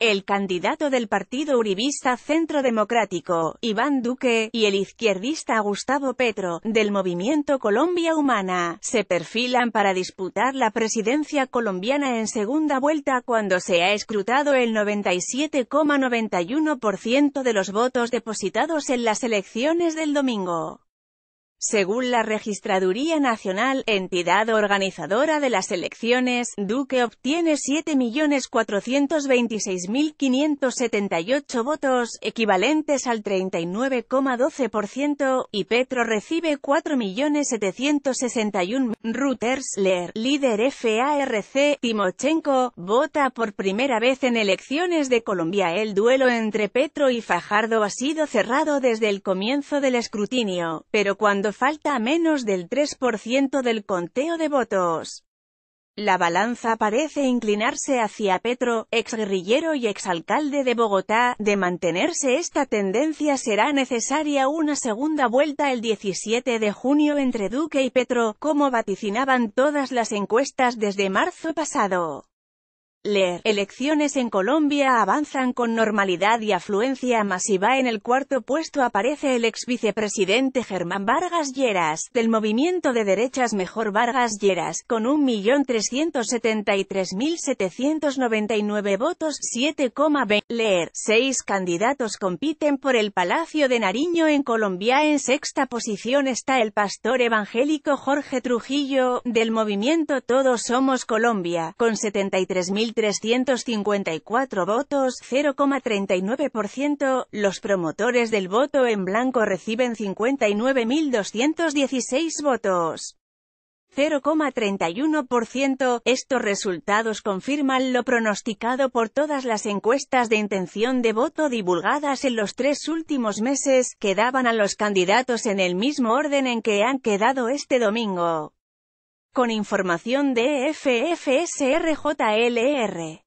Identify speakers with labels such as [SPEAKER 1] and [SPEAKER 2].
[SPEAKER 1] El candidato del partido uribista Centro Democrático, Iván Duque, y el izquierdista Gustavo Petro, del movimiento Colombia Humana, se perfilan para disputar la presidencia colombiana en segunda vuelta cuando se ha escrutado el 97,91% de los votos depositados en las elecciones del domingo. Según la Registraduría Nacional, entidad organizadora de las elecciones, Duque obtiene 7.426.578 votos, equivalentes al 39,12%, y Petro recibe 4.761. Reuters, Leer, líder FARC, Timochenko, vota por primera vez en elecciones de Colombia. El duelo entre Petro y Fajardo ha sido cerrado desde el comienzo del escrutinio, pero cuando falta menos del 3% del conteo de votos. La balanza parece inclinarse hacia Petro, ex guerrillero y exalcalde de Bogotá. De mantenerse esta tendencia será necesaria una segunda vuelta el 17 de junio entre Duque y Petro, como vaticinaban todas las encuestas desde marzo pasado. Leer. Elecciones en Colombia avanzan con normalidad y afluencia masiva. En el cuarto puesto aparece el ex vicepresidente Germán Vargas Lleras, del movimiento de derechas Mejor Vargas Lleras, con 1.373.799 votos, 7,20. Leer. Seis candidatos compiten por el Palacio de Nariño en Colombia. En sexta posición está el pastor evangélico Jorge Trujillo, del movimiento Todos Somos Colombia, con 73.000 354 votos, 0,39%, los promotores del voto en blanco reciben 59.216 votos. 0,31%. Estos resultados confirman lo pronosticado por todas las encuestas de intención de voto divulgadas en los tres últimos meses, que daban a los candidatos en el mismo orden en que han quedado este domingo. Con información de FFSRJLR.